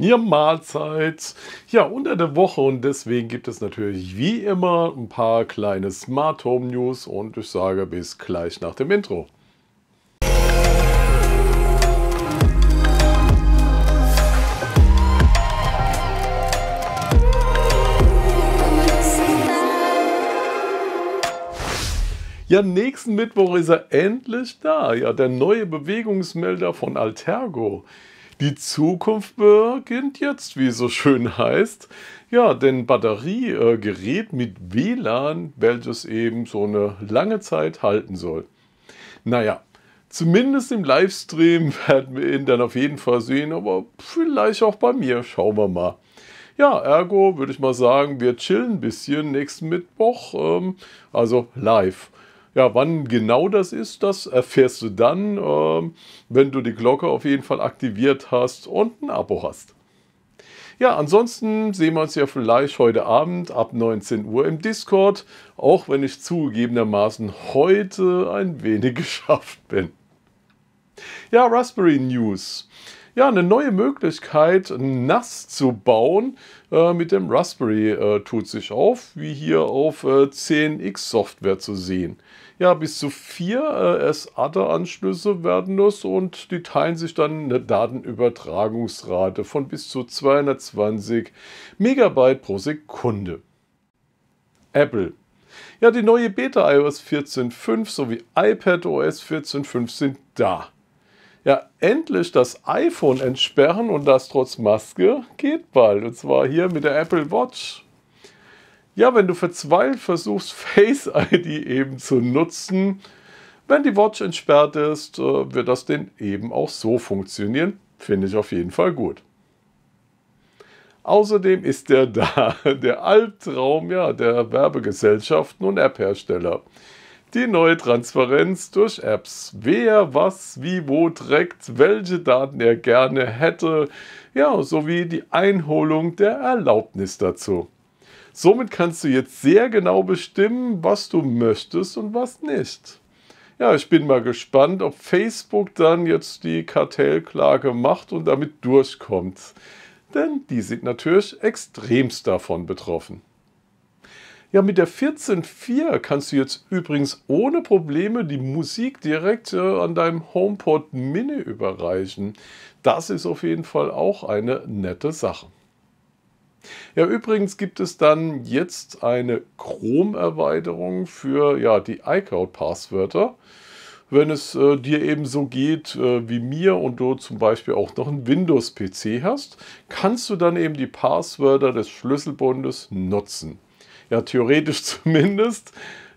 Ja, Mahlzeit. Ja, unter der Woche und deswegen gibt es natürlich wie immer ein paar kleine Smart Home News und ich sage bis gleich nach dem Intro. Ja, nächsten Mittwoch ist er endlich da. Ja, der neue Bewegungsmelder von Altergo. Die Zukunft beginnt jetzt, wie es so schön heißt. Ja, denn Batteriegerät äh, mit WLAN, welches eben so eine lange Zeit halten soll. Naja, zumindest im Livestream werden wir ihn dann auf jeden Fall sehen, aber vielleicht auch bei mir. Schauen wir mal. Ja, ergo würde ich mal sagen, wir chillen ein bisschen nächsten Mittwoch, ähm, also live. Ja, wann genau das ist, das erfährst du dann, äh, wenn du die Glocke auf jeden Fall aktiviert hast und ein Abo hast. Ja, ansonsten sehen wir uns ja vielleicht heute Abend ab 19 Uhr im Discord, auch wenn ich zugegebenermaßen heute ein wenig geschafft bin. Ja, Raspberry News ja, eine neue Möglichkeit, NAS zu bauen äh, mit dem Raspberry äh, tut sich auf, wie hier auf äh, 10x-Software zu sehen. Ja, bis zu vier äh, SATA-Anschlüsse werden das und die teilen sich dann eine Datenübertragungsrate von bis zu 220 Megabyte pro Sekunde. Apple ja, die neue Beta iOS 14.5 sowie iPadOS 14.5 sind da. Ja, endlich das iPhone entsperren und das trotz Maske geht bald. Und zwar hier mit der Apple Watch. Ja, wenn du verzweifelt versuchst, Face ID eben zu nutzen, wenn die Watch entsperrt ist, äh, wird das denn eben auch so funktionieren. Finde ich auf jeden Fall gut. Außerdem ist der da, der Albtraum ja, der Werbegesellschaften und App-Hersteller. Die neue Transparenz durch Apps. Wer was wie wo trägt, welche Daten er gerne hätte, ja, sowie die Einholung der Erlaubnis dazu. Somit kannst du jetzt sehr genau bestimmen, was du möchtest und was nicht. Ja, ich bin mal gespannt, ob Facebook dann jetzt die Kartellklage macht und damit durchkommt. Denn die sind natürlich extremst davon betroffen. Ja, mit der 14.4 kannst du jetzt übrigens ohne Probleme die Musik direkt äh, an deinem HomePod Mini überreichen. Das ist auf jeden Fall auch eine nette Sache. Ja, übrigens gibt es dann jetzt eine Chrome-Erweiterung für ja, die iCloud-Passwörter. Wenn es äh, dir eben so geht äh, wie mir und du zum Beispiel auch noch einen Windows-PC hast, kannst du dann eben die Passwörter des Schlüsselbundes nutzen ja theoretisch zumindest.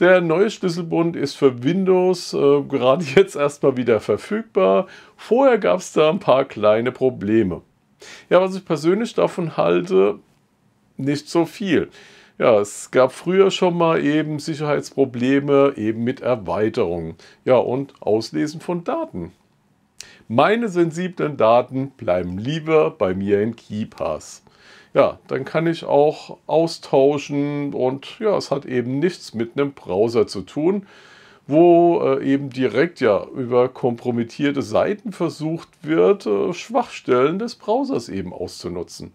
Der neue Schlüsselbund ist für Windows äh, gerade jetzt erstmal wieder verfügbar. Vorher gab es da ein paar kleine Probleme. Ja, was ich persönlich davon halte, nicht so viel. Ja, es gab früher schon mal eben Sicherheitsprobleme eben mit Erweiterungen. Ja, und Auslesen von Daten. Meine sensiblen Daten bleiben lieber bei mir in KeyPass ja, dann kann ich auch austauschen und ja, es hat eben nichts mit einem Browser zu tun, wo äh, eben direkt ja über kompromittierte Seiten versucht wird, äh, Schwachstellen des Browsers eben auszunutzen.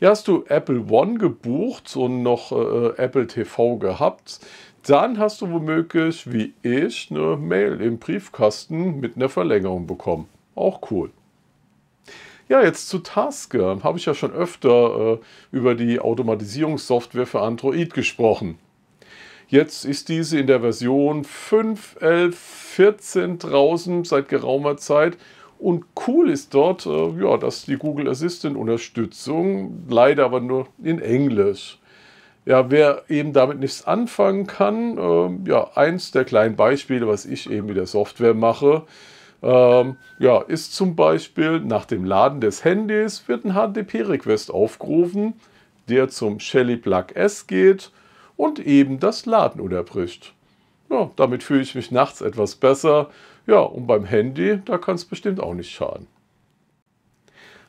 Ja, hast du Apple One gebucht und noch äh, äh Apple TV gehabt, dann hast du womöglich, wie ich, eine Mail im Briefkasten mit einer Verlängerung bekommen. Auch cool. Ja, jetzt zu Tasker. Habe ich ja schon öfter äh, über die Automatisierungssoftware für Android gesprochen. Jetzt ist diese in der Version 5.11.14 draußen seit geraumer Zeit. Und cool ist dort, äh, ja, dass die Google Assistant Unterstützung, leider aber nur in Englisch. Ja, wer eben damit nichts anfangen kann, äh, ja, eins der kleinen Beispiele, was ich eben mit der Software mache, ähm, ja, ist zum Beispiel nach dem Laden des Handys wird ein HTTP-Request aufgerufen, der zum Shelly Plug S geht und eben das Laden unterbricht. Ja, damit fühle ich mich nachts etwas besser. Ja, und beim Handy, da kann es bestimmt auch nicht schaden.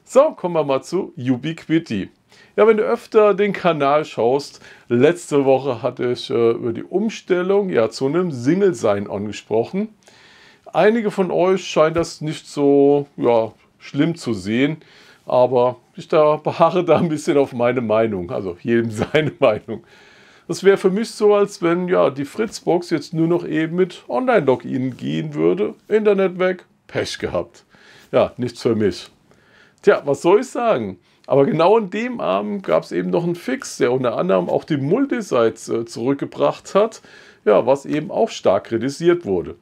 So, kommen wir mal zu Ubiquiti. Ja, wenn du öfter den Kanal schaust, letzte Woche hatte ich äh, über die Umstellung ja zu einem single sign angesprochen einige von euch scheinen das nicht so ja, schlimm zu sehen, aber ich da beharre da ein bisschen auf meine Meinung, also jedem seine Meinung. Das wäre für mich so, als wenn ja die Fritzbox jetzt nur noch eben mit Online-Login gehen würde. Internet weg, Pech gehabt. Ja, nichts für mich. Tja, was soll ich sagen? Aber genau an dem Abend gab es eben noch einen Fix, der unter anderem auch die Multisites äh, zurückgebracht hat, ja, was eben auch stark kritisiert wurde.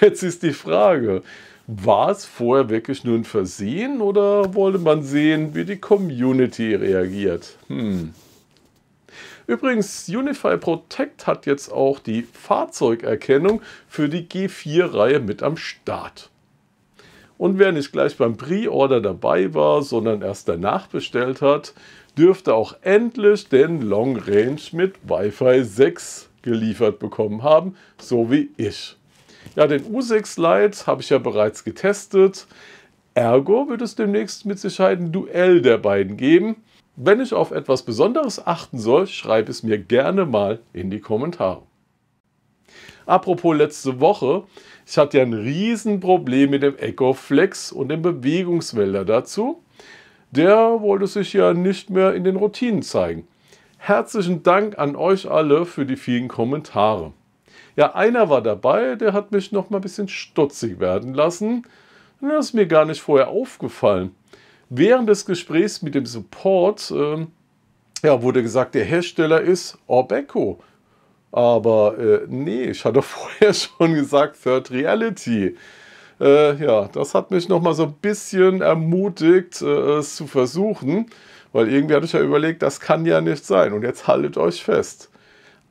Jetzt ist die Frage, war es vorher wirklich nur ein Versehen oder wollte man sehen, wie die Community reagiert? Hm. Übrigens, Unify Protect hat jetzt auch die Fahrzeugerkennung für die G4-Reihe mit am Start. Und wer nicht gleich beim Pre-Order dabei war, sondern erst danach bestellt hat, dürfte auch endlich den Long Range mit Wi-Fi 6 geliefert bekommen haben, so wie ich. Ja, den U6 Lite habe ich ja bereits getestet. Ergo wird es demnächst mit Sicherheit ein Duell der beiden geben. Wenn ich auf etwas Besonderes achten soll, schreibe es mir gerne mal in die Kommentare. Apropos letzte Woche, ich hatte ja ein Riesenproblem mit dem EcoFlex und dem Bewegungsmelder dazu. Der wollte sich ja nicht mehr in den Routinen zeigen. Herzlichen Dank an euch alle für die vielen Kommentare. Ja, einer war dabei, der hat mich noch mal ein bisschen stutzig werden lassen. das ist mir gar nicht vorher aufgefallen. Während des Gesprächs mit dem Support äh, ja, wurde gesagt, der Hersteller ist Orbeco. Aber äh, nee, ich hatte vorher schon gesagt Third Reality. Äh, ja, das hat mich nochmal so ein bisschen ermutigt, äh, es zu versuchen, weil irgendwie hatte ich ja überlegt, das kann ja nicht sein. Und jetzt haltet euch fest.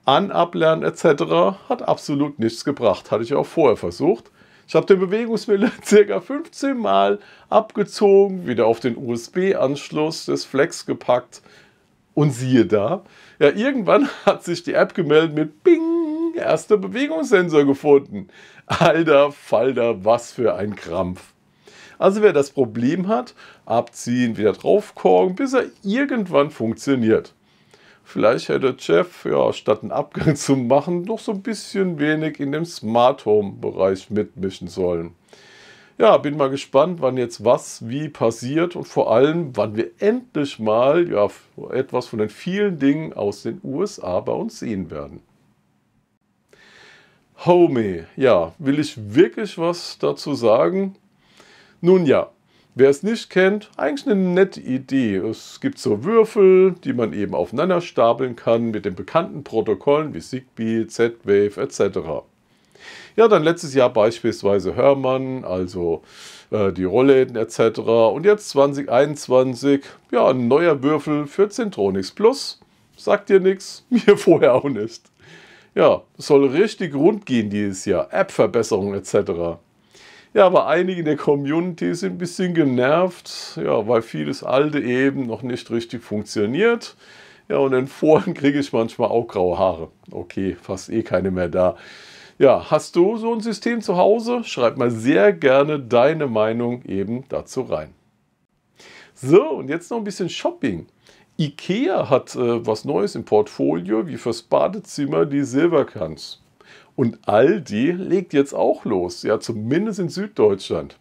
Anablernen etc. hat absolut nichts gebracht. Hatte ich auch vorher versucht. Ich habe den Bewegungswille circa 15 Mal abgezogen, wieder auf den USB-Anschluss des Flex gepackt und siehe da, ja, irgendwann hat sich die App gemeldet mit Bing, erster Bewegungssensor gefunden. Alter Falter, was für ein Krampf. Also wer das Problem hat, abziehen, wieder draufkorken, bis er irgendwann funktioniert. Vielleicht hätte Jeff, ja, statt einen Abgang zu machen, noch so ein bisschen wenig in dem Smart Home Bereich mitmischen sollen. Ja, bin mal gespannt, wann jetzt was wie passiert und vor allem, wann wir endlich mal ja, etwas von den vielen Dingen aus den USA bei uns sehen werden. Homey, ja, will ich wirklich was dazu sagen? Nun ja, Wer es nicht kennt, eigentlich eine nette Idee. Es gibt so Würfel, die man eben aufeinander stapeln kann mit den bekannten Protokollen wie Zigbee, Z-Wave etc. Ja, dann letztes Jahr beispielsweise Hörmann, also äh, die Rollläden etc. Und jetzt 2021, ja, ein neuer Würfel für Centronix Plus. Sagt dir nichts, mir vorher auch nicht. Ja, soll richtig rund gehen dieses Jahr. App-Verbesserung etc. Ja, aber einige in der Community sind ein bisschen genervt, ja, weil vieles Alte eben noch nicht richtig funktioniert. Ja, und in Foren kriege ich manchmal auch graue Haare. Okay, fast eh keine mehr da. Ja, hast du so ein System zu Hause? Schreib mal sehr gerne deine Meinung eben dazu rein. So, und jetzt noch ein bisschen Shopping. IKEA hat äh, was Neues im Portfolio, wie fürs Badezimmer die Silberkranz. Und Aldi legt jetzt auch los, ja zumindest in Süddeutschland.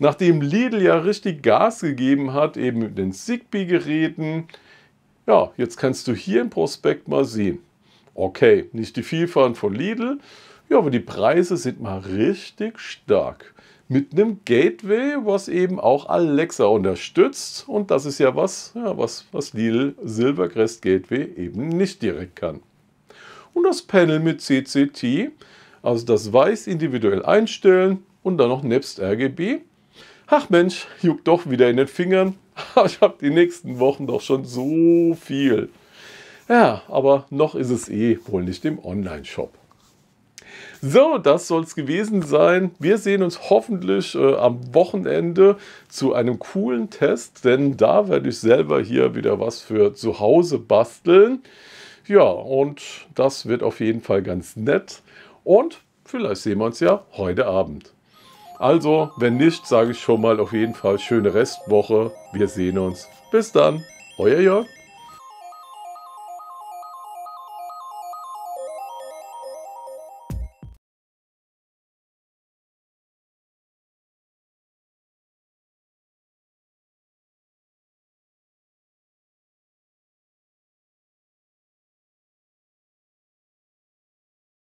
Nachdem Lidl ja richtig Gas gegeben hat, eben mit den Zigbee-Geräten, ja, jetzt kannst du hier im Prospekt mal sehen. Okay, nicht die Vielfalt von Lidl, ja, aber die Preise sind mal richtig stark. Mit einem Gateway, was eben auch Alexa unterstützt. Und das ist ja was, ja, was, was Lidl Silvercrest Gateway eben nicht direkt kann und das Panel mit CCT, also das Weiß individuell einstellen und dann noch nebst RGB. Ach Mensch, juckt doch wieder in den Fingern. Ich habe die nächsten Wochen doch schon so viel. Ja, aber noch ist es eh wohl nicht im Online-Shop. So, das soll es gewesen sein. Wir sehen uns hoffentlich äh, am Wochenende zu einem coolen Test, denn da werde ich selber hier wieder was für zu Hause basteln. Ja, und das wird auf jeden Fall ganz nett. Und vielleicht sehen wir uns ja heute Abend. Also, wenn nicht, sage ich schon mal auf jeden Fall schöne Restwoche. Wir sehen uns. Bis dann, euer Jörg.